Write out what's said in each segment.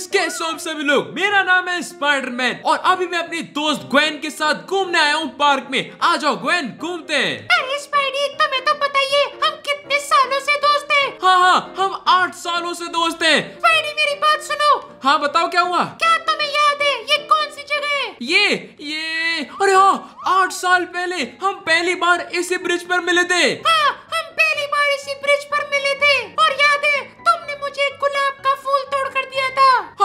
Guys कैसे हो सभी लोग मेरा नाम है स्पाइडरमैन और अभी मैं अपने दोस्त ग्वेन के साथ घूमने आया हूँ पार्क में आ जाओ ग्वेन घूमते हैं अरे स्पाइडी तुम्हें तो बताइए हम कितने सालों से दोस्त हैं हाँ हाँ हम आठ सालों से दोस्त हैं स्पाइडी मेरी बात सुनो हाँ बताओ क्या हुआ क्या तुम्हें याद है ये कौन सी जगह है ये ये अरे हाँ आठ साल पहले हम पहली बार इसी ब्रिज पर मिले थे हाँ,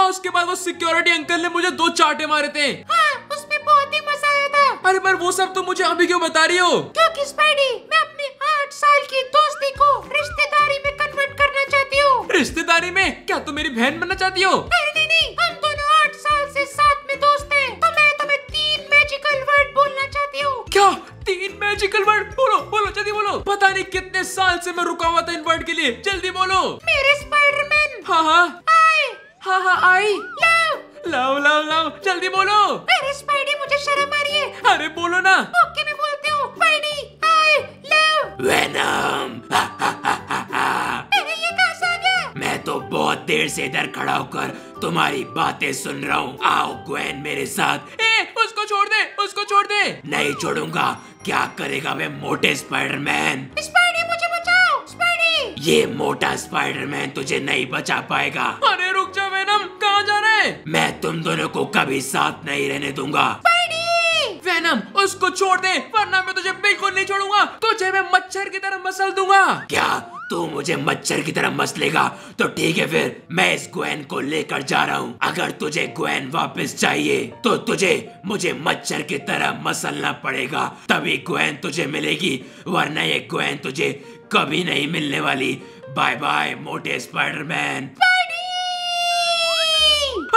हाँ उसके बाद वो सिक्योरिटी अंकल ने मुझे दो चाटे मारे थे हाँ, उसमें बहुत ही मजा आया था अरे पर वो सब तुम तो मुझे अभी क्यों बता रही हो क्योंकि स्पाइडी मैं अपनी आठ साल की दोस्ती को रिश्तेदारी में कन्वर्ट करना चाहती हूँ रिश्तेदारी में क्या तुम मेरी बहन बनना चाहती हो तो पता नहीं कितने साल से मैं रुका हुआ था इन वर्ड के लिए जल्दी बोलो मेरे स्पाइडरमैन हाँ हाँ हाँ हाँ आई लाओ लाओ लाओ लाओ जल्दी बोलो अरे स्पाइडी मुझे शर्म आ रही है अरे बोलो ना ओके मैं बोलती हूँ स्पाइडी आई लव वेनम तो बहुत देर से इधर खड़ा होकर तुम्हारी बातें सुन रहा हूँ आओ ग्वेन मेरे साथ ए, उसको छोड़ दे उसको छोड़ दे नहीं छोड़ूंगा क्या करेगा वे मोटे स्पाइडरमैन स्पाइडी मुझे बचाओ स्पाइडी ये मोटा स्पाइडरमैन तुझे नहीं बचा पाएगा अरे मैं तुम दोनों को कभी साथ नहीं रहने दूंगा वेनम उसको छोड़ दे वरना मैं तुझे बिल्कुल नहीं छोड़ूंगा तुझे मैं मच्छर की तरह मसल दूंगा क्या तू मुझे मच्छर की तरह मसलेगा तो ठीक है फिर मैं इस ग्वेन को लेकर जा रहा हूँ अगर तुझे ग्वेन वापस चाहिए तो तुझे मुझे मच्छर की तरह मसलना पड़ेगा तभी ग्वेन तुझे मिलेगी वरना ये ग्वेन तुझे कभी नहीं मिलने वाली बाय बाय मोटे स्पाइडरमैन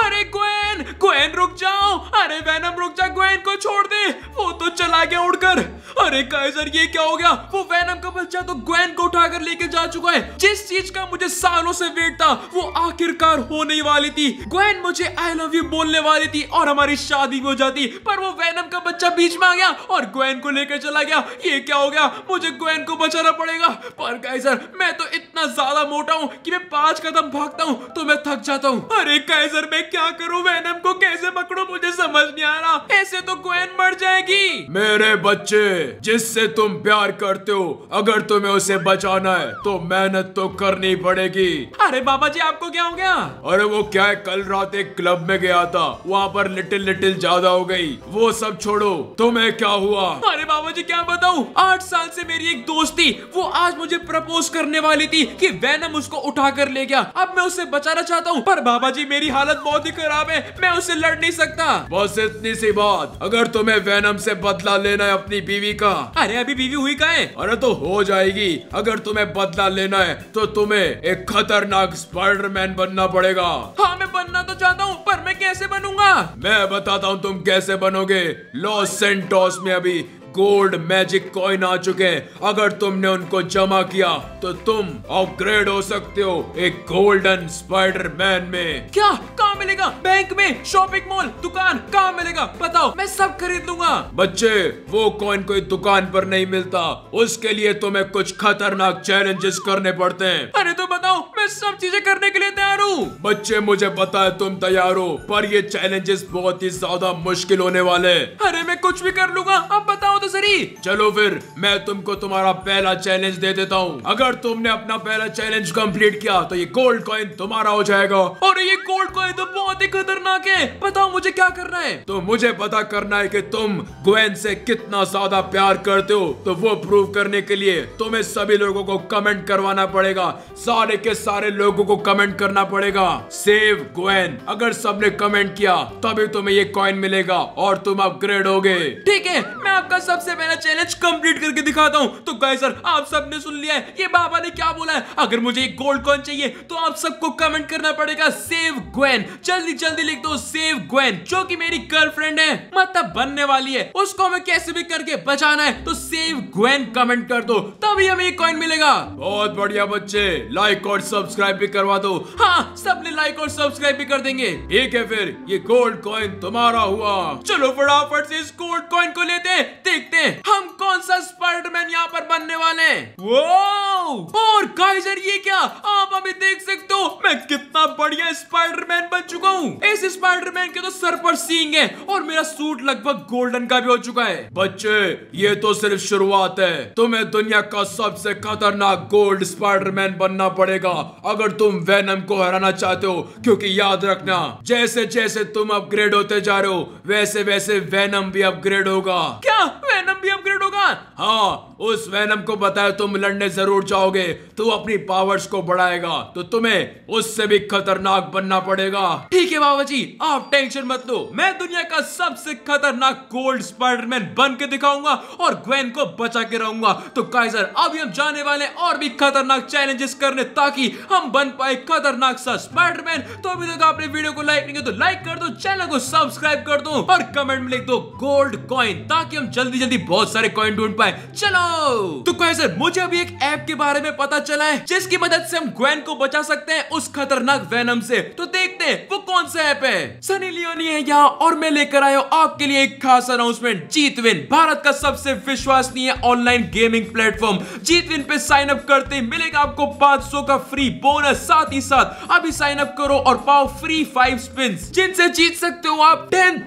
अरे ग्वेन ग्वेन रुक जाओ अरे वेनम रुक जा ग्वेन को छोड़ दे वो तो चला गया उड़कर अरे काइजर ये क्या हो गया वो वेनम का बच्चा तो ग्वेन को उठाकर लेके जा चुका है जिस चीज का मुझे सालों से वेट था वो आखिरकार होने वाली थी ग्वेन मुझे आई लव यू बोलने वाली थी और हमारी शादी हो जाती पर वो वेनम का बच्चा बीच में आ गया और ग्वेन को लेकर चला गया ये क्या हो गया मुझे ग्वेन को बचाना पड़ेगा पर काइजर मैं तो इतना ज्यादा मोटा हूँ कि मैं पांच कदम भागता हूँ तो मैं थक जाता हूँ अरे काइजर मैं क्या करूँ वैनम को कैसे पकड़ू मुझे समझ नहीं आ रहा ऐसे तो क्वेन मर जाएगी मेरे बच्चे जिससे तुम प्यार करते हो अगर तुम्हें उसे बचाना है तो मेहनत तो करनी पड़ेगी अरे बाबा जी आपको क्या हो गया अरे वो क्या है कल रात एक क्लब में गया था वहाँ पर लिटिल लिटिल ज्यादा हो गई वो सब छोड़ो तुम्हें क्या हुआ अरे बाबा जी क्या बताऊँ आठ साल से मेरी एक दोस्त थी वो आज मुझे प्रपोज करने वाली थी कि वैनम उसको उठा कर ले गया अब मैं उसे बचाना चाहता हूँ पर बाबा जी मेरी हालत बहुत बहुत ही खराब है मैं उससे लड़ नहीं सकता बस इतनी सी बात अगर तुम्हें वैनम से बदला लेना है अपनी बीवी का अरे अभी बीवी हुई का है अरे तो हो जाएगी अगर तुम्हें बदला लेना है तो तुम्हें एक खतरनाक स्पाइडरमैन बनना पड़ेगा हाँ मैं बनना तो चाहता हूँ पर मैं कैसे बनूंगा मैं बताता हूँ तुम कैसे बनोगे लॉस सेंटोस में अभी गोल्ड मैजिक कॉइन आ चुके हैं अगर तुमने उनको जमा किया तो तुम अपग्रेड हो सकते हो एक गोल्डन स्पाइडर मैन में क्या कहाँ मिलेगा बैंक में शॉपिंग मॉल दुकान कहाँ मिलेगा बताओ मैं सब खरीद लूंगा बच्चे वो कॉइन कोई दुकान पर नहीं मिलता उसके लिए तुम्हें कुछ खतरनाक चैलेंजेस करने पड़ते हैं अरे तो बताओ मैं सब चीजें करने के लिए तैयार हूँ बच्चे मुझे बताए तुम तैयार हो पर ये चैलेंजेस बहुत ही ज्यादा मुश्किल होने वाले अरे मैं कुछ भी कर लूंगा अब बताओ हो तो सही चलो फिर मैं तुमको तुम्हारा पहला चैलेंज दे देता हूँ अगर तुमने अपना पहला चैलेंज कंप्लीट किया तो ये गोल्ड कॉइन तुम्हारा हो जाएगा और ये गोल्ड कॉइन तो बहुत ही खतरनाक है बताओ मुझे क्या करना है तो मुझे पता करना है की तुम ग्वेन से कितना ज्यादा प्यार करते हो तो वो प्रूव करने के लिए तुम्हें सभी लोगों को कमेंट करवाना पड़ेगा सारे के सारे लोगों को कमेंट करना पड़ेगा सेव ग्वेन अगर सबने कमेंट किया तभी तुम्हें ये कॉइन मिलेगा और तुम अपग्रेड होगे ठीक है मैं आपका सबसे पहला चैलेंज कंप्लीट करके दिखाता हूँ तो गाइस सर आप सबने सुन लिया है ये बाबा ने क्या बोला है अगर मुझे एक गोल्ड कॉइन चाहिए तो आप सबको कमेंट करना पड़ेगा सेव ग्वेन जल्दी जल्दी लिख दो सेव ग्वेन जो कि मेरी गर्लफ्रेंड है मतलब बनने वाली है उसको हमें कैसे भी करके बचाना है तो सेव ग्वेन कमेंट कर दो तभी हमें एक कॉइन मिलेगा बहुत बढ़िया बच्चे लाइक और सब्सक्राइब भी करवा दो हाँ सबने लाइक और सब्सक्राइब भी कर देंगे ठीक है फिर ये गोल्ड कॉइन तुम्हारा हुआ चलो फटाफट से इस गोल्ड कॉइन को लेते हैं देखते हैं हम कौन सा स्पाइडरमैन यहाँ पर बनने वाले हैं वो और काइजर ये क्या आप अभी देख सकते हो मैं कितना बढ़िया स्पाइडरमैन बन चुका हूँ इस स्पाइडरमैन के तो सर पर सींग है और मेरा सूट लगभग गोल्डन का भी हो चुका है बच्चे ये तो सिर्फ शुरुआत है तुम्हें दुनिया का सबसे खतरनाक गोल्ड स्पाइडरमैन बनना पड़ेगा अगर तुम वेनम को हराना चाहते हो क्योंकि याद रखना जैसे जैसे तुम अपग्रेड होते जा रहे हो वैसे वैसे वेनम भी अपग्रेड होगा क्या वैनम भी अपग्रेड होगा हाँ उस वैनम को बताए तुम लड़ने जरूर जाओगे तू अपनी पावर्स को बढ़ाएगा तो तुम्हें उससे भी खतरनाक बनना पड़ेगा ठीक है बाबा जी आप टेंशन मत लो मैं दुनिया का सबसे खतरनाक गोल्ड स्पाइडरमैन बन के दिखाऊंगा और ग्वेन को बचा के रहूंगा तो काइजर अभी हम जाने वाले और भी खतरनाक चैलेंजेस करने ताकि हम बन पाए खतरनाक सा स्पाइडरमैन तो अभी तक आपने वीडियो को लाइक नहीं किया तो लाइक कर दो चैनल को सब्सक्राइब कर दो और कमेंट में लिख दो गोल्ड कॉइन ताकि हम जल्दी जल्दी जल्दी बहुत सारे कॉइन ढूंढ पाए चलो तो कहे सर मुझे अभी एक ऐप के बारे में पता चला है जिसकी मदद से हम ग्वेन को बचा सकते हैं उस खतरनाक वैनम से तो देखते हैं वो कौन सा ऐप है सनी लियोनी है यहाँ और मैं लेकर आया हूँ आपके लिए एक खास अनाउंसमेंट जीतविन भारत का सबसे विश्वसनीय ऑनलाइन गेमिंग प्लेटफॉर्म जीतविन पे साइन अप करते मिलेगा आपको 500 का फ्री बोनस साथ ही साथ अभी साइन अप करो और पाओ फ्री फाइव स्पिन जिनसे जीत सकते हो आप टेन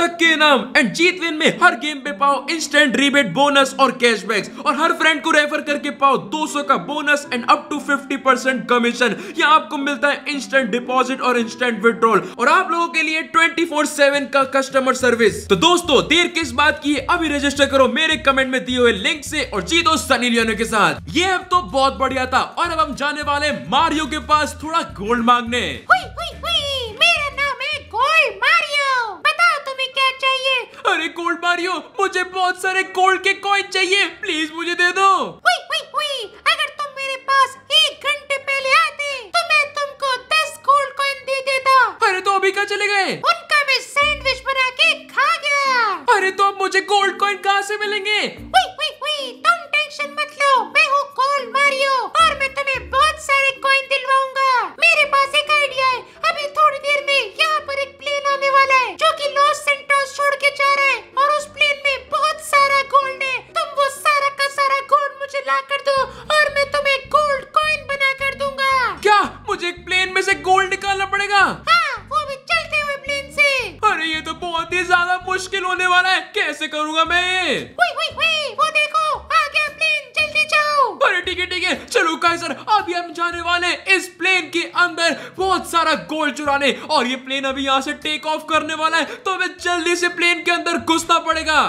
तक नाम एंड जीत विन में हर गेम पे पाओ इंस्टेंट रिबेट बोनस और कैशबैक्स और हर फ्रेंड को रेफर करके पाओ 200 का bonus and up to 50% percent commission ये आपको मिलता है इंस्टेंट डिपॉजिट और इंस्टेंट विड्रॉल और आप लोगों के लिए 24/7 का कस्टमर सर्विस तो दोस्तों देर किस बात की अभी रजिस्टर करो मेरे कमेंट में दिए हुए लिंक से और जीतो सनी लियोनो के साथ ये अब तो बहुत बढ़िया था और अब हम जाने वाले मारियो के पास थोड़ा गोल्ड मांगने हुई, हुई, हुई, मेरा नाम है गोल्ड मारियो बता क्या चाहिए अरे कोल्ड मारियो मुझे बहुत सारे कोल्ड के कॉइन चाहिए प्लीज मुझे दे दो हुई, हुई, हुई। अगर तुम मेरे पास एक घंटे पहले आते तो मैं तुमको दस गोल्ड कॉइन दे देता अरे तो अभी कहाँ चले गए उनका मैं सैंडविच बना के खा गया अरे तो अब मुझे गोल्ड कॉइन कहाँ से मिलेंगे हुई, हुई, हुई। तुम टेंशन मत लो मैं उड़ाने और ये प्लेन अभी यहाँ से टेक ऑफ करने वाला है तो हमें जल्दी से प्लेन के अंदर घुसना पड़ेगा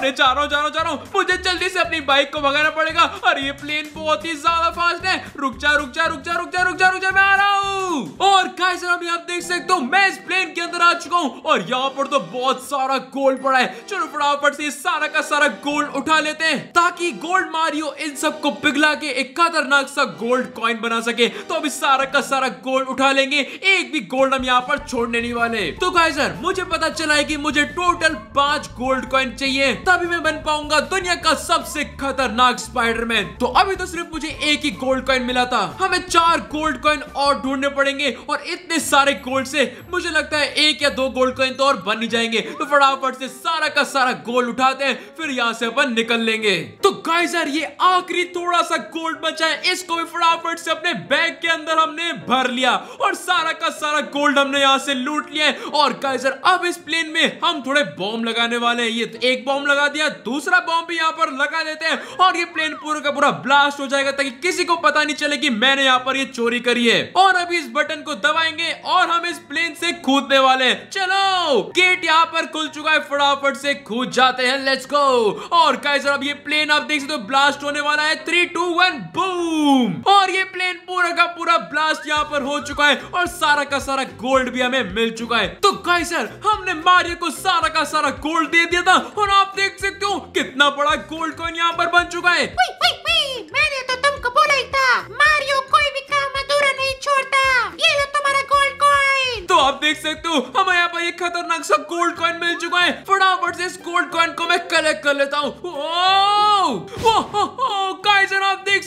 अरे जा रहा हूँ जा रहा हूँ जा रहा हूँ मुझे जल्दी से अपनी बाइक को भगाना पड़ेगा और ये प्लेन बहुत ही ज्यादा फास्ट है रुक जा रुक जा रुक जा रुक जा रुक जा रुक जा मैं आ रहा हूँ और गाइस अभी आप देख सकते हो मैं इस प्लेन के अंदर आ चुका हूँ और यहाँ पर तो बहुत सारा गोल्ड पड़ा है चलो फटाफट से सारा का सारा गोल्ड उठा लेते हैं ताकि गोल्ड मारियो इन सबको पिघला के एक खतरनाक सा गोल्ड कॉइन बना सके तो अभी सारा का सारा गोल्ड उठा लेंगे एक भी गोल्ड हम यहाँ पर छोड़ने नहीं वाले तो गाइजर मुझे पता चला है की मुझे टोटल पांच गोल्ड कॉइन चाहिए तभी मैं बन पाऊंगा दुनिया का सबसे खतरनाक स्पाइडरमैन तो अभी तो सिर्फ मुझे एक ही गोल्ड कॉइन मिला था हमें चार गोल्ड कॉइन और ढूंढने पड़ेंगे और इतने सारे गोल्ड से मुझे लगता है एक या दो गोल्ड कॉइन तो और बन ही जाएंगे तो फटाफट से सारा का सारा गोल्ड उठाते हैं फिर यहाँ से अपन निकल लेंगे तो गाइजर ये आखिरी थोड़ा सा गोल्ड बचा है इसको भी फटाफट से अपने बैग के अंदर हमने भर लिया और सारा का सारा गोल्ड हमने यहाँ से लूट लिया और गाइजर अब इस प्लेन में हम थोड़े बॉम्ब लगाने वाले हैं ये तो एक बॉम्ब लगा लगा दिया दूसरा बॉम्ब भी यहाँ पर लगा देते हैं और ये प्लेन पूरा का पूरा ब्लास्ट हो जाएगा ताकि किसी को पता नहीं चले की मैंने यहाँ पर ये चोरी करी है और अभी इस बटन को दबाएंगे और हम इस प्लेन से कूदने वाले चलो गेट यहाँ पर खुल चुका है फटाफट से कूद जाते हैं लेट्स गो और गाइस अब ये प्लेन आप देख सकते हो ब्लास्ट होने वाला है थ्री टू वन बूम और ये प्लेन पूरा का पूरा ब्लास्ट यहाँ पर हो चुका है और सारा का सारा गोल्ड भी हमें मिल चुका है तो गाइस हमने मारियो को सारा का सारा गोल्ड दे दिया था और आप देख देख सकते हो कितना बड़ा गोल्ड कॉइन यहाँ पर बन चुका है वी, वी, वी, मैंने तो तुमको बोला ही था मारियो कोई भी काम अधूरा नहीं छोड़ता ये लो तुम्हारा गोल्ड कॉइन तो आप देख सकते हो हमें यहाँ पर एक खतरनाक सा गोल्ड कॉइन मिल चुका है फटाफट से इस गोल्ड कॉइन को मैं कलेक्ट कर लेता हूँ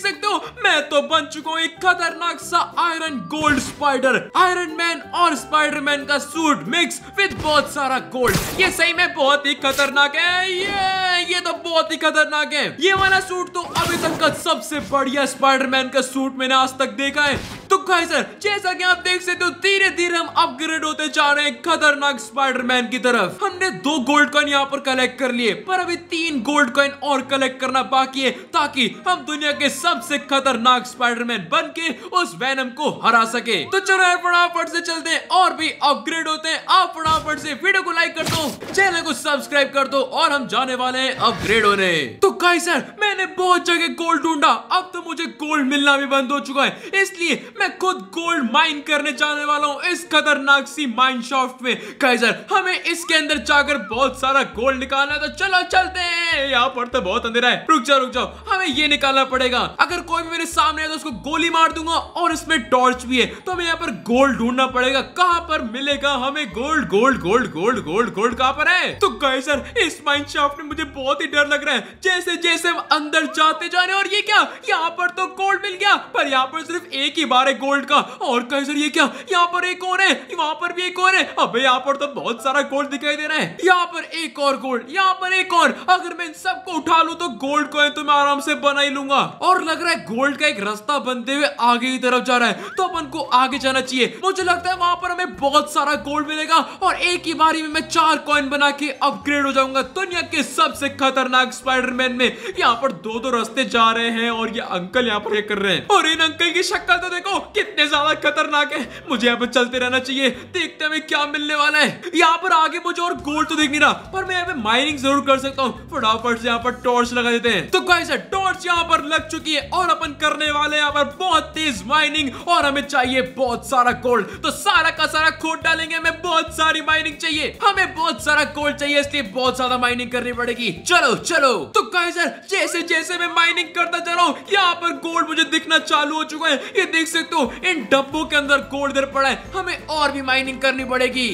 सकते हो मैं तो बन चुका हूँ एक खतरनाक सा iron gold spider Iron Man और स्पाइडर मैन का सूट मिक्स विद बहुत सारा गोल्ड ये सही में बहुत ही खतरनाक है ये ये तो बहुत ही खतरनाक है ये वाला सूट तो अभी तक का सबसे बढ़िया स्पाइडरमैन का सूट मैंने आज तक देखा है तो सर जैसा कि आप देख सकते हो तो धीरे धीरे हम अपग्रेड होते जा रहे हैं खतरनाक स्पाइडरमैन की तरफ हमने दो गोल्ड कॉइन यहाँ पर कलेक्ट कर लिए पर अभी तीन गोल्ड कॉइन और कलेक्ट करना बाकी है ताकि हम दुनिया के सबसे खतरनाक स्पाइडरमैन बन के उस वैनम को हरा सके तो चलो यार फटाफट से चलते हैं और भी अपग्रेड होते हैं आप फटाफट से वीडियो को लाइक कर दो चैनल को सब्सक्राइब कर दो और हम जाने वाले हैं अपग्रेड होने तो काई सर मैंने बहुत जगह गोल्ड ढूंढा अब तो मुझे गोल्ड मिलना भी बंद हो चुका है इसलिए मैं खुद गोल्ड माइन करने जाने वाला हूँ इस खतरनाक सी माइन शॉफ्ट में काई सर हमें इसके अंदर जाकर बहुत सारा गोल्ड निकालना तो चलो चलते यहाँ पर तो बहुत अंधेरा है रुक जाओ रुक जाओ हमें ये निकालना पड़ेगा अगर कोई भी मेरे सामने है तो उसको गोली मार दूंगा और इसमें टॉर्च भी है तो हमें यहाँ पर गोल्ड ढूंढना पड़ेगा कहाँ पर मिलेगा हमें gold gold gold gold gold gold कहाँ पर है तो गाय सर इस माइन शॉफ्ट ने मुझे बहुत ही डर लग रहा है जैसे जैसे हम अंदर जाते जा रहे हैं और ये क्या यहाँ पर तो गोल्ड मिल गया पर यहाँ पर सिर्फ एक ही बार है गोल्ड का और कहीं सर ये क्या यहाँ पर एक और है वहाँ पर भी एक और है अब यहाँ पर तो बहुत सारा गोल्ड दिखाई दे रहा है यहाँ पर एक और गोल्ड यहाँ पर एक और अगर मैं इन सबको उठा लू तो गोल्ड को तो मैं आराम से बना ही लूंगा और लग रहा है गोल्ड का एक रास्ता बनते हुए आगे की तरफ जा रहा है तो अपन को आगे जाना चाहिए मुझे लगता है वहां पर हमें बहुत सारा गोल्ड मिलेगा और एक ही बारी में मैं चार कॉइन बना के अपग्रेड हो जाऊंगा दुनिया के सबसे खतरनाक स्पाइडरमैन में यहाँ पर दो दो रास्ते जा रहे हैं और ये अंकल यहाँ पर ये कर रहे हैं और इन अंकल की शक्ल तो देखो कितने ज्यादा खतरनाक है मुझे यहाँ पर चलते रहना चाहिए देखते हमें क्या मिलने वाला है यहाँ पर आगे मुझे और गोल्ड तो देख ना पर मैं यहाँ माइनिंग जरूर कर सकता हूँ फटाफट से यहाँ पर टॉर्च लगा देते हैं तो गाइस टॉर्च यहाँ पर लग चुकी है और अपन करने वाले यहाँ पर बहुत तेज माइनिंग और हमें चाहिए बहुत सारा गोल्ड तो सारा का सारा खोट डालेंगे हमें बहुत सारी माइनिंग चाहिए हमें बहुत सारा गोल्ड चाहिए इसलिए बहुत ज्यादा माइनिंग करनी पड़ेगी चलो चलो तो सर जैसे जैसे मैं माइनिंग करता जा रहा हूँ यहाँ पर गोल्ड मुझे दिखना चालू हो चुका है ये देख सकते हो इन डब्बों के अंदर गोल्ड दर पड़ा है हमें और भी माइनिंग करनी पड़ेगी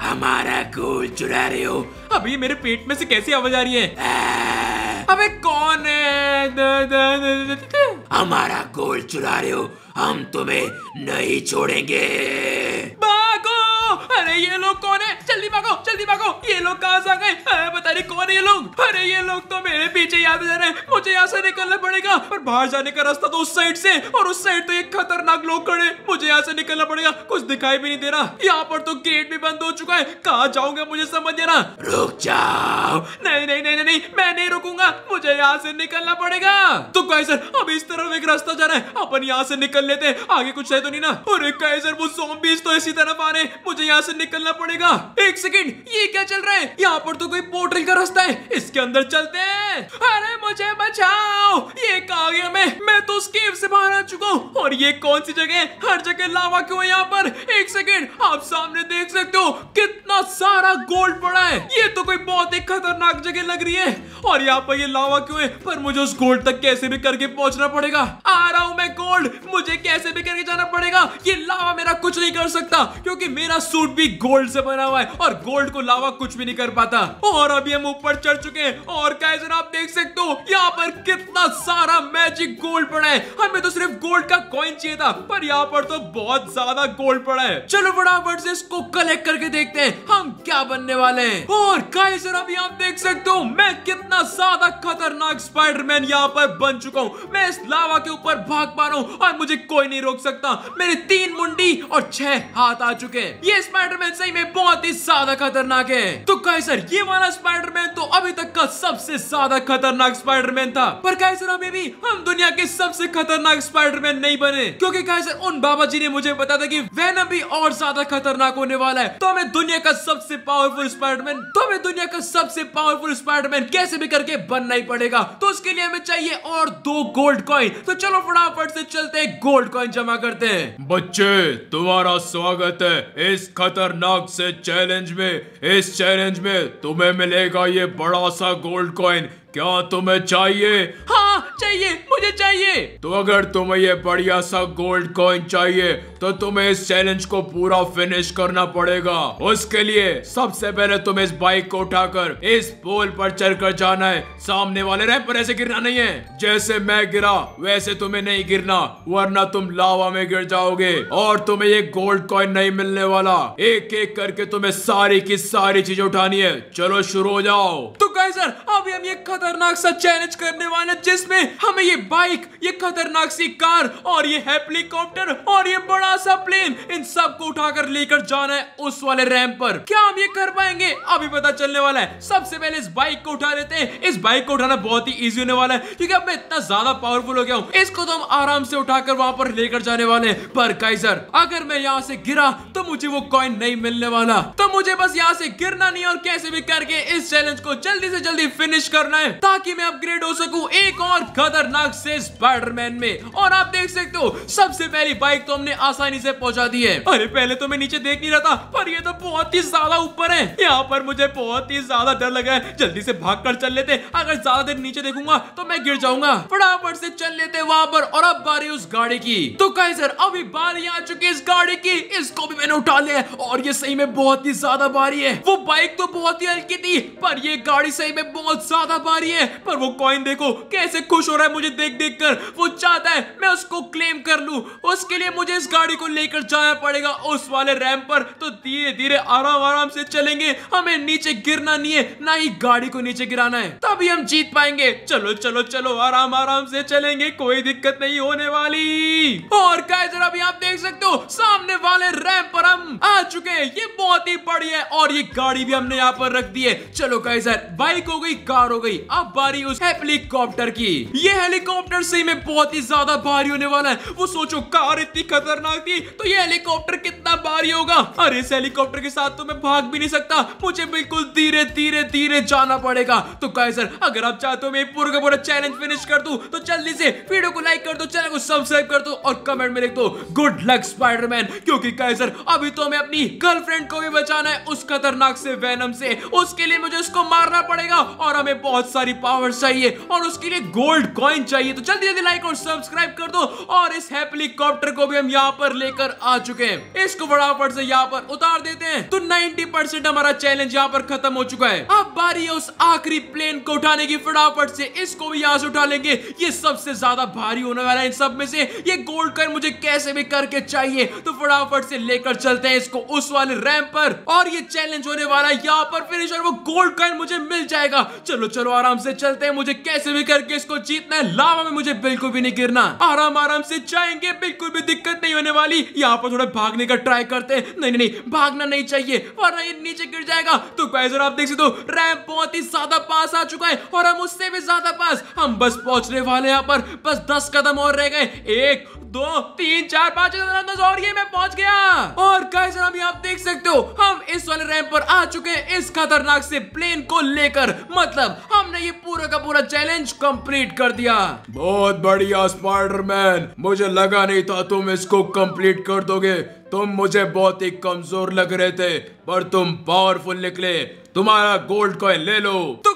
हमारा गोल्ड चुरा रहे हो अभी मेरे पेट में से कैसी आवाज आ रही है अबे कौन है हमारा गोल्ड चुरा रहे हो हम तुम्हें नहीं छोड़ेंगे भागो अरे ये लोग कौन है जल्दी भागो जल्दी भागो ये लोग कहाँ से आ गए अरे पता नहीं कौन है ये लोग अरे ये लोग तो मेरे पीछे याद जा रहे हैं मुझे यहाँ से निकलना पड़ेगा पर बाहर जाने का रास्ता तो उस साइड से और उस साइड तो एक खतरनाक लोग खड़े मुझे यहाँ से निकलना पड़ेगा कुछ दिखाई भी नहीं दे रहा यहाँ पर तो गेट भी बंद हो चुका है कहाँ जाऊंगा मुझे समझ देना रुक जाओ नहीं नहीं नहीं नहीं मैं नहीं रुकूंगा मुझे यहाँ से निकलना पड़ेगा तो काइजर अब इस तरफ एक रास्ता जा रहा है अपन यहाँ से निकल लेते हैं आगे कुछ है तो नहीं ना अरे काइजर वो जोम्बीज तो इसी तरफ आ रहे मुझे यहाँ से निकलना पड़ेगा एक सेकंड ये क्या चल रहा है यहाँ पर तो कोई पोर्टल का रास्ता है इसके अंदर चलते हैं अरे मुझे बचाओ ये कहा गया मैं मैं तो उसके से बाहर आ चुका हूँ और ये कौन सी जगह है हर जगह लावा क्यों है यहाँ पर एक सेकंड आप सामने देख सकते हो कितना सारा गोल्ड पड़ा है ये तो कोई बहुत ही खतरनाक जगह लग रही है और यहाँ पर ये लावा क्यों है पर मुझे उस गोल्ड तक कैसे भी करके पहुंचना पड़ेगा आ रहा हूँ मैं गोल्ड मुझे कैसे भी करके जाना पड़ेगा ये लावा मेरा कुछ नहीं कर सकता क्योंकि मेरा सूट भी गोल्ड से बना हुआ है और गोल्ड को लावा कुछ भी नहीं कर पाता और अभी हम ऊपर चढ़ चुके हैं और गाइस आप देख सकते हो यहाँ पर कितना सारा मैजिक गोल्ड पड़ा है हमें तो सिर्फ गोल्ड का कॉइन चाहिए था पर यहाँ पर तो बहुत ज्यादा गोल्ड पड़ा है चलो फटाफट से इसको कलेक्ट करके देखते हैं हम क्या बनने वाले हैं और कई सर अभी आप देख सकते हो मैं कितना ज्यादा खतरनाक स्पाइडरमैन यहाँ पर बन चुका हूँ मैं इस लावा के ऊपर भाग पा रहा हूँ और मुझे कोई नहीं रोक सकता मेरे तीन मुंडी और छह हाथ आ चुके हैं ये स्पाइडरमैन सही में बहुत ही ज्यादा खतरनाक है तो कई सर ये वाला स्पाइडरमैन तो अभी तक का सबसे ज्यादा खतरनाक स्पाइडरमैन था पर कई सर अभी भी हम हम दुनिया के सबसे खतरनाक स्पाइडरमैन नहीं बने क्योंकि कैसे उन बाबा जी ने मुझे बताया था कि वेनम भी और ज्यादा खतरनाक होने वाला है तो हमें दुनिया का सबसे पावरफुल स्पाइडरमैन तो हमें दुनिया का सबसे पावरफुल स्पाइडरमैन कैसे भी करके बनना ही पड़ेगा तो उसके लिए हमें चाहिए और दो गोल्ड कॉइन तो चलो फटाफट से चलते हैं गोल्ड कॉइन जमा करते हैं बच्चे तुम्हारा स्वागत है इस खतरनाक से चैलेंज में इस चैलेंज में तुम्हें मिलेगा ये बड़ा सा गोल्ड कॉइन क्या तुम्हें चाहिए हाँ चाहिए मुझे चाहिए तो अगर तुम्हें ये बढ़िया सा गोल्ड कॉइन चाहिए तो तुम्हें इस चैलेंज को पूरा फिनिश करना पड़ेगा उसके लिए सबसे पहले तुम्हें इस बाइक को उठाकर इस पोल पर चढ़कर जाना है सामने वाले रैप पर ऐसे गिरना नहीं है जैसे मैं गिरा वैसे तुम्हें नहीं गिरना वरना तुम लावा में गिर जाओगे और तुम्हें ये गोल्ड कॉइन नहीं मिलने वाला एक एक करके तुम्हें सारी की सारी चीजें उठानी है चलो शुरू हो जाओ तो कहे सर अभी हम ये खत्म खतरनाक सा चैलेंज करने वाला जिसमें हमें ये बाइक ये खतरनाक सी कार और ये हेलीकॉप्टर और ये बड़ा सा प्लेन इन सब को उठाकर लेकर जाना है उस वाले रैम पर क्या हम ये कर पाएंगे अभी पता चलने वाला है सबसे पहले इस बाइक को उठा लेते हैं इस बाइक को उठाना बहुत ही ईजी होने वाला है क्योंकि अब मैं इतना ज्यादा पावरफुल हो गया हूँ इसको तो हम आराम से उठाकर वहां पर लेकर जाने वाले पर काइजर अगर मैं यहाँ से गिरा तो मुझे वो कॉइन नहीं मिलने वाला तो मुझे बस यहाँ से गिरना नहीं और कैसे भी करके इस चैलेंज को जल्दी से जल्दी फिनिश करना है है ताकि मैं अपग्रेड हो सकूं एक और खतरनाक से स्पाइडरमैन में और आप देख सकते हो सबसे पहली बाइक तो हमने आसानी से पहुंचा दी है अरे पहले तो मैं नीचे देख नहीं रहा था पर ये तो बहुत ही ज्यादा ऊपर है यहाँ पर मुझे बहुत ही ज्यादा डर लगा है जल्दी से भाग कर चल लेते अगर ज्यादा देर नीचे देखूंगा तो मैं गिर जाऊंगा फटाफट से चल लेते वहां पर और अब बारी उस गाड़ी की तो कहे सर अभी बारी आ चुकी इस गाड़ी की इसको भी मैंने उठा लिया और ये सही में बहुत ही ज्यादा भारी है वो बाइक तो बहुत ही हल्की थी पर ये गाड़ी सही में बहुत ज्यादा रही है पर वो कॉइन देखो कैसे खुश हो रहा है मुझे देख देख कर वो चाहता है मैं उसको क्लेम कर लू उसके लिए मुझे इस गाड़ी को लेकर जाना पड़ेगा उस वाले रैम पर तो धीरे धीरे आराम आराम से चलेंगे हमें नीचे गिरना नहीं है ना ही गाड़ी को नीचे गिराना है तभी हम जीत पाएंगे चलो चलो चलो आराम आराम से चलेंगे कोई दिक्कत नहीं होने वाली और गाइस अभी आप देख सकते हो सामने वाले रैम पर हम आ चुके हैं ये बहुत ही बड़ी है और ये गाड़ी भी हमने यहाँ पर रख दी है चलो कैसे बाइक हो गई कार हो गई अब बारी उस हेलीकॉप्टर की ये हेलीकॉप्टर सही में बहुत ही ज्यादा भारी होने वाला है वो सोचो कार इतनी खतरनाक थी तो ये हेलीकॉप्टर कितना भारी होगा अरे इस हेलीकॉप्टर के साथ तो मैं भाग भी नहीं सकता मुझे बिल्कुल धीरे धीरे धीरे जाना पड़ेगा तो गाय सर अगर आप चाहते हो मैं पूरा का पूरा चैलेंज फिनिश कर दू तो जल्दी से वीडियो को लाइक कर दो चैनल को सब्सक्राइब कर दो और कमेंट में लिख दो गुड लक स्पाइडरमैन क्योंकि गाय सर अभी तो हमें अपनी गर्लफ्रेंड को भी बचाना है उस खतरनाक से वैनम से उसके लिए मुझे उसको मारना पड़ेगा और हमें बहुत सारी पावर चाहिए और उसके लिए गोल्ड कॉइन चाहिए तो जल्दी जल्दी लाइक और सब्सक्राइब कर दो और इस हेलीकॉप्टर को भी हम यहाँ पर लेकर आ चुके हैं इसको फटाफट से यहाँ पर उतार देते हैं तो नाइन्टी परसेंट हमारा चैलेंज यहाँ पर खत्म हो चुका है अब बारी है उस आखिरी प्लेन को उठाने की फटाफट से इसको भी यहाँ से उठा लेंगे ये सबसे ज्यादा भारी होने वाला है इन सब में से ये गोल्ड कॉइन मुझे कैसे भी करके चाहिए तो फटाफट से लेकर चलते हैं इसको उस वाले रैम पर और ये चैलेंज होने वाला है यहाँ पर फिनिश और वो गोल्ड कॉइन मुझे मिल जाएगा चलो चलो आराम आराम से चलते हैं मुझे कैसे भी करके इसको जीतना है लावा में मुझे बिल्कुल भी नहीं गिरना आराम आराम से जाएंगे बिल्कुल भी दिक्कत नहीं होने वाली यहाँ पर थोड़ा भागने का ट्राई करते हैं नहीं नहीं भागना नहीं चाहिए और नीचे गिर जाएगा तो कैसे आप देख सकते हो रैम बहुत ही ज्यादा पास आ चुका है और हम उससे भी ज्यादा पास हम बस पहुंचने वाले यहाँ पर बस दस कदम और रह गए एक दो तीन चार पांच और ये मैं पहुंच गया और गाइस अभी आप देख सकते हो हम इस वाले रैंप पर आ चुके हैं इस खतरनाक से प्लेन को लेकर मतलब हमने ये पूरा का पूरा चैलेंज कंप्लीट कर दिया बहुत बढ़िया स्पाइडरमैन मुझे लगा नहीं था तुम इसको कंप्लीट कर दोगे तुम मुझे बहुत ही कमजोर लग रहे थे पर तुम पावरफुल निकले तुम्हारा गोल्ड कॉइन ले लो तो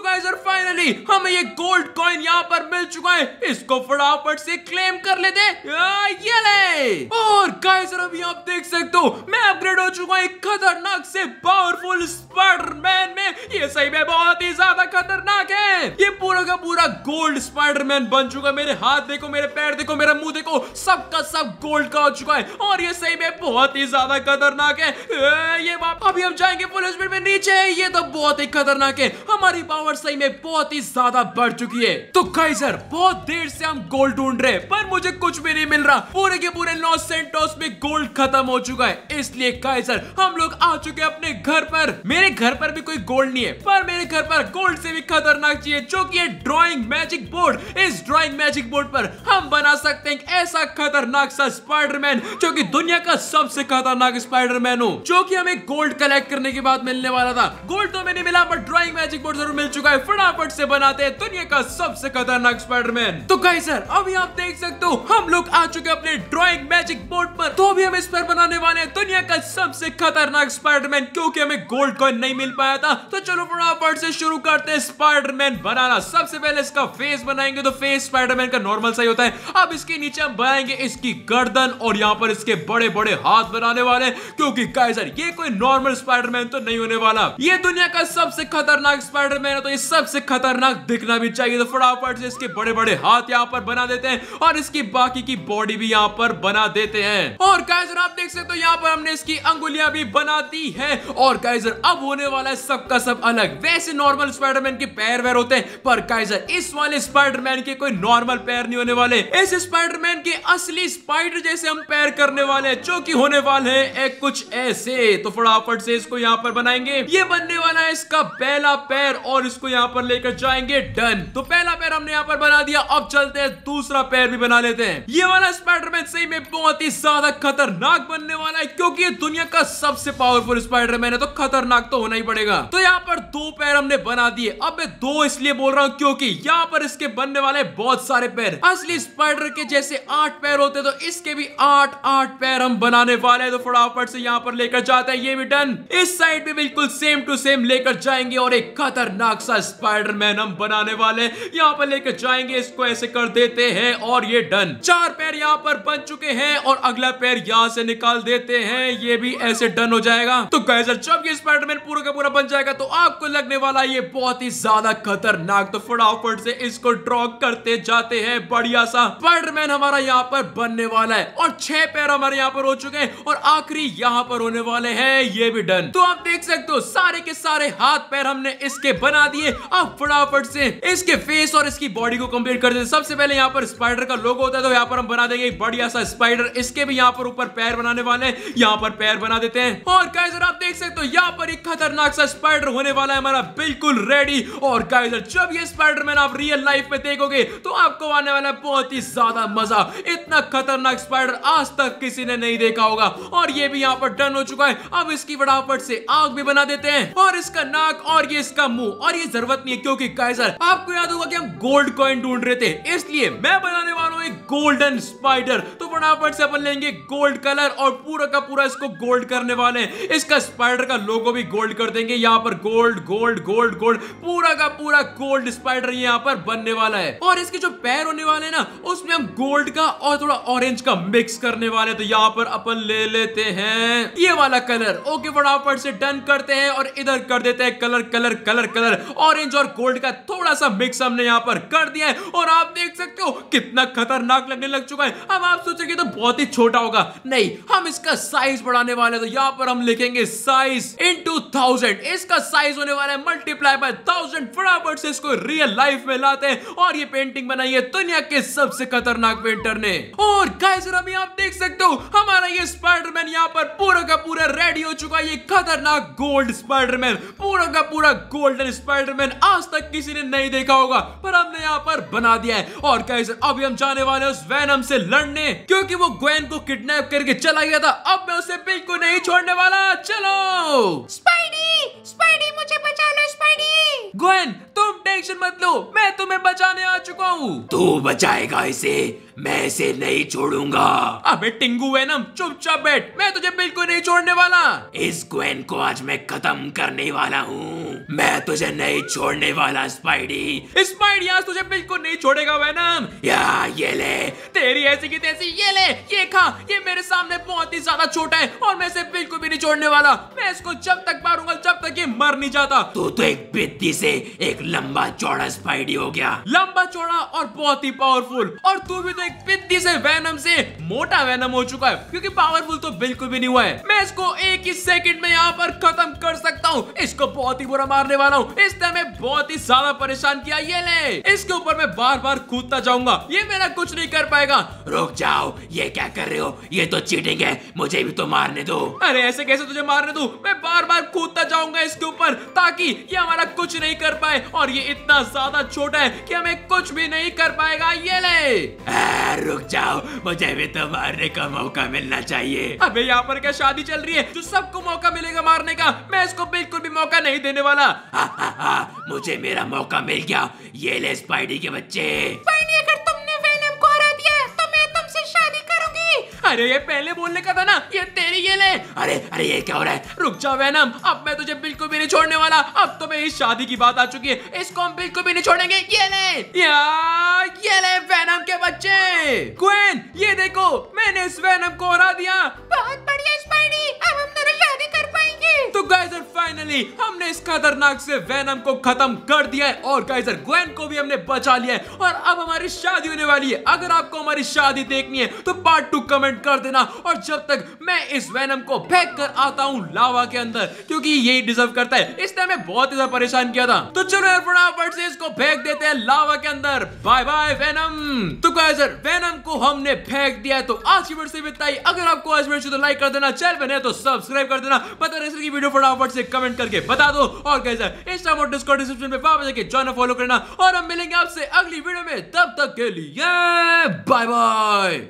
फाइनली हमें ये गोल्ड कॉइन यहाँ पर मिल चुका है इसको फटाफट से क्लेम कर लेते हाँ, ये ले और गाइस और अभी आप देख सकते हो मैं अपग्रेड हो चुका हूँ एक खतरनाक से पावरफुल स्पाइडरमैन में ये सही में बहुत ही ज्यादा खतरनाक है ये पूरा का पूरा गोल्ड स्पाइडरमैन बन चुका है मेरे हाथ देखो मेरे पैर देखो मेरा मुंह देखो सबका सब गोल्ड का हो चुका है और ये सही में बहुत ही ज्यादा खतरनाक है हाँ, ये अभी हम जाएंगे पुलिस में नीचे ये तो बहुत ही खतरनाक है हमारी पावर सही में बहुत बहुत ही ज्यादा बढ़ चुकी है तो कई सर बहुत देर से हम गोल्ड ढूंढ रहे पर मुझे कुछ भी नहीं मिल रहा पूरे के पूरे लॉस सेंटोस में गोल्ड खत्म हो चुका है इसलिए कई सर हम लोग आ चुके हैं अपने घर पर मेरे घर पर भी कोई गोल्ड नहीं है पर मेरे घर पर गोल्ड से भी खतरनाक चाहिए जो की ड्रॉइंग मैजिक बोर्ड इस ड्रॉइंग मैजिक बोर्ड पर हम बना सकते हैं ऐसा खतरनाक सा स्पाइडरमैन जो की दुनिया का सबसे खतरनाक स्पाइडरमैन हो जो की हमें गोल्ड कलेक्ट करने के बाद मिलने वाला था गोल्ड तो मैंने मिला पर ड्रॉइंग मैजिक बोर्ड जरूर मिल चुका है फटाफट रोबोट से बनाते हैं दुनिया का सबसे खतरनाक स्पाइडरमैन तो कहीं सर अभी आप देख सकते हो हम लोग आ चुके अपने ड्रॉइंग मैजिक बोर्ड पर तो अभी हम इस पर बनाने वाले हैं दुनिया का सबसे खतरनाक स्पाइडरमैन क्योंकि हमें गोल्ड कॉइन नहीं मिल पाया था तो चलो फटाफट से शुरू करते हैं स्पाइडरमैन बनाना सबसे पहले इसका फेस बनाएंगे तो फेस स्पाइडरमैन का नॉर्मल सही होता है अब इसके नीचे हम बनाएंगे इसकी गर्दन और यहाँ पर इसके बड़े बड़े हाथ बनाने वाले क्योंकि काइजर ये कोई नॉर्मल स्पाइडरमैन तो नहीं होने वाला ये दुनिया का सबसे खतरनाक स्पाइडरमैन है तो ये सबसे खतरनाक दिखना भी चाहिए तो फटाफट से इसके बड़े बड़े हाथ यहाँ पर बना देते हैं और इसकी बाकी की बॉडी भी यहाँ पर बना देते हैं और गाइजर आप देख सकते हो यहाँ पर हमने इसकी अंगुलिया भी बना दी है और कैजर अब होने वाला है सबका सब अलग वैसे नॉर्मल स्पाइडरमैन के पैर वैर होते हैं पर कैजर इस वाले स्पाइडरमैन के कोई नॉर्मल पैर नहीं होने वाले इस स्पाइडरमैन के असली स्पाइडर जैसे हम पैर करने वाले जो की होने वाले हैं एक कुछ ऐसे तो फटाफट से इसको यहाँ पर बनाएंगे ये बनने वाला है इसका पहला पैर और इसको यहाँ पर ले लेकर जाएंगे डन तो पहला पैर हमने यहाँ पर बना दिया अब चलते हैं दूसरा पैर भी बना लेते हैं ये वाला स्पाइडरमैन सही में बहुत ही ज्यादा खतरनाक बनने वाला है क्योंकि ये दुनिया का सबसे पावरफुल स्पाइडरमैन है तो खतरनाक तो होना ही पड़ेगा तो यहाँ पर दो पैर हमने बना दिए अब मैं दो इसलिए बोल रहा हूँ क्योंकि यहाँ पर इसके बनने वाले बहुत सारे पैर असली स्पाइडर के जैसे आठ पैर होते तो इसके भी आठ आठ पैर हम बनाने वाले तो फटाफट से यहाँ पर लेकर जाते हैं ये भी डन इस साइड भी बिल्कुल सेम टू सेम लेकर जाएंगे और एक खतरनाक सा स्पाइडर स्पाइडरमैन हम बनाने वाले यहाँ पर लेकर जाएंगे इसको ऐसे कर देते हैं और ये डन चार पैर यहाँ पर बन चुके हैं और अगला पैर यहाँ से निकाल देते हैं ये भी ऐसे डन हो जाएगा तो कैसे जब ये स्पाइडरमैन पूरा का पूरा बन जाएगा तो आपको लगने वाला ये बहुत ही ज्यादा खतरनाक तो फटाफट से इसको ड्रॉ करते जाते हैं बढ़िया सा स्पाइडरमैन हमारा यहाँ पर बनने वाला है और छह पैर हमारे यहाँ पर हो चुके हैं और आखिरी यहाँ पर होने वाले हैं ये भी डन तो आप देख सकते हो सारे के सारे हाथ पैर हमने इसके बना दिए अब फटाफट से इसके फेस और इसकी बॉडी को कंप्लीट कर देते सबसे पहले यहाँ पर स्पाइडर का लोगो होता है तो यहाँ पर हम बना देंगे बढ़िया सा स्पाइडर इसके भी यहाँ पर ऊपर पैर बनाने वाले हैं यहाँ पर पैर बना देते हैं और गाइजर आप देख सकते हो यहाँ पर एक खतरनाक सा स्पाइडर होने वाला है हमारा बिल्कुल रेडी और गाइजर जब ये स्पाइडरमैन आप रियल लाइफ में देखोगे तो आपको आने वाला है बहुत ही ज्यादा मजा इतना खतरनाक स्पाइडर आज तक किसी ने नहीं देखा होगा और ये भी यहाँ पर डन हो चुका है अब इसकी फटाफट से आग भी बना देते हैं और इसका नाक और ये इसका मुंह और ये जरूरत नहीं है तो कि काइजर आपको याद होगा कि हम गोल्ड कॉइन ढूंढ रहे थे इसलिए मैं बनाने वाला हूँ एक गोल्डन स्पाइडर तो फटाफट से अपन लेंगे गोल्ड कलर और पूरा का पूरा इसको गोल्ड करने वाले हैं इसका स्पाइडर का लोगो भी गोल्ड कर देंगे यहाँ पर गोल्ड गोल्ड गोल्ड गोल्ड पूरा का पूरा गोल्ड स्पाइडर यहाँ पर बनने वाला है और इसके जो पैर होने वाले हैं ना उसमें हम गोल्ड का और थोड़ा ऑरेंज का मिक्स करने वाले तो यहाँ पर अपन ले लेते हैं ये वाला कलर ओके फटाफट से डन करते हैं और इधर कर देते हैं colour colour colour colour orange और गोल्ड का थोड़ा सा मिक्स हमने यहाँ पर कर दिया है और आप देख सकते हो कितना खतरनाक लगने लग चुका है अब आप सोचेंगे तो बहुत ही छोटा होगा नहीं हम इसका साइज बढ़ाने वाले तो यहाँ पर हम लिखेंगे साइज इन इसका साइज होने वाला है मल्टीप्लाई बाय थाउजेंड फटाफट से इसको रियल लाइफ में लाते हैं और ये पेंटिंग बनाई है दुनिया के सबसे खतरनाक पेंटर ने और गाइस अभी आप देख सकते हो हमारा ये स्पाइडरमैन यहाँ पर पूरा का पूरा रेडी हो चुका है ये खतरनाक गोल्ड स्पाइडरमैन पूरा का पूरा गोल्डन स्पाइडरमैन आज तक किसी ने नहीं देखा होगा पर हमने यहाँ पर बना दिया है और कैसे अभी हम जाने वाले उस वैनम से लड़ने क्योंकि वो ग्वेन को किडनैप करके चला गया था अब मैं उसे बिल्कुल नहीं छोड़ने वाला चलो स्पाइडी स्पाइडी मुझे बचा लो स्पाइडी ग्वेन तुम टेंशन मत लो मैं तुम्हें बचाने आ चुका हूँ तू बचाएगा इसे मैं इसे नहीं छोड़ूंगा अबे टिंगू वैनम चुपचाप बैठ मैं तुझे बिल्कुल नहीं छोड़ने वाला इस ग्वेन को आज मैं खत्म करने वाला हूँ मैं तुझे नहीं छोड़ने वाला स्पाइडी स्पाइडी आज तुझे बिल्कुल नहीं छोड़ेगा वैनम या ये ले तेरी ऐसी की तैसी ये ले ये खा ये मेरे सामने बहुत ही ज्यादा छोटा है और मैं इसे बिल्कुल भी नहीं छोड़ने वाला मैं इसको जब तक मारूंगा जब तक ये मर नहीं जाता तू तो एक बिद्दी से एक लंबा चौड़ा स्पाइडी हो गया लंबा चौड़ा और बहुत ही पावरफुल और तू भी तो एक बिद्दी से वैनम से मोटा वैनम हो चुका है क्योंकि पावरफुल तो बिल्कुल भी नहीं हुआ है मैं इसको एक ही सेकंड में यहाँ पर खत्म कर सकता हूँ इसको बहुत ही बुरा मारने वाला हूँ इसने हमें बहुत ही ज्यादा परेशान किया ये ले इसके ऊपर मैं बार बार कूदता जाऊंगा ये मेरा कुछ नहीं कर पाएगा रुक जाओ ये क्या कर रहे हो ये तो चीटिंग है मुझे भी तो मारने दो अरे ऐसे कैसे तुझे मारने दो मैं बार बार कूदता जाऊंगा इसके ऊपर ताकि ये हमारा कुछ नहीं कर पाए और ये इतना ज्यादा छोटा है कि हमें कुछ भी नहीं कर पाएगा ये ले रुक जाओ मुझे भी तो मारने का मौका मिलना चाहिए अबे यहाँ पर क्या शादी चल रही है जो सबको मौका मिलेगा मारने का मैं इसको बिल्कुल भी मौका नहीं देने वाला ना मुझे मेरा मौका मिल गया ये ले स्पाइडी के बच्चे अगर तुमने वेनम को हरा दिया तो मैं तुमसे शादी करूंगी अरे ये पहले बोलने का था ना ये तेरी ये ले अरे अरे ये क्या हो रहा है रुक जा वेनम अब मैं तुझे बिल्कुल भी नहीं छोड़ने वाला अब तो मेरी शादी की बात आ चुकी है इसको हम बिल्कुल भी नहीं छोड़ेंगे ये ले या ये ले वेनम के बच्चे क्वेन ये देखो मैंने इस वेनम को हरा दिया बहुत बढ़िया स्पाइडी अब हम दोनों शादी कर पाएंगे तो गाइस फाइनली हम इस खतरनाक से वैनम को खत्म कर दिया है और गाइजर ग्वेन को भी हमने बचा लिया है और अब हमारी शादी होने वाली है अगर आपको हमारी शादी देखनी है तो पार्ट टू कमेंट कर देना और जब तक मैं इस वैनम को फेंक कर आता हूँ लावा के अंदर क्योंकि यही डिजर्व करता है इसने हमें बहुत ज्यादा परेशान किया था तो चलो फटाफट से इसको फेंक देते हैं लावा के अंदर बाय बाय वैनम तो गाइजर वैनम को हमने फेंक दिया तो आज की वीडियो से इतना ही अगर आपको आज वीडियो तो लाइक कर देना चैनल पर तो सब्सक्राइब कर देना पता नहीं की वीडियो फटाफट से कमेंट करके बता दो दो और कैसे इस और डिस्कॉर्ड डिस्क्रिप्शन में वापस जाके ज्वाइन फॉलो करना और हम मिलेंगे आपसे अगली वीडियो में तब तक के लिए बाय बाय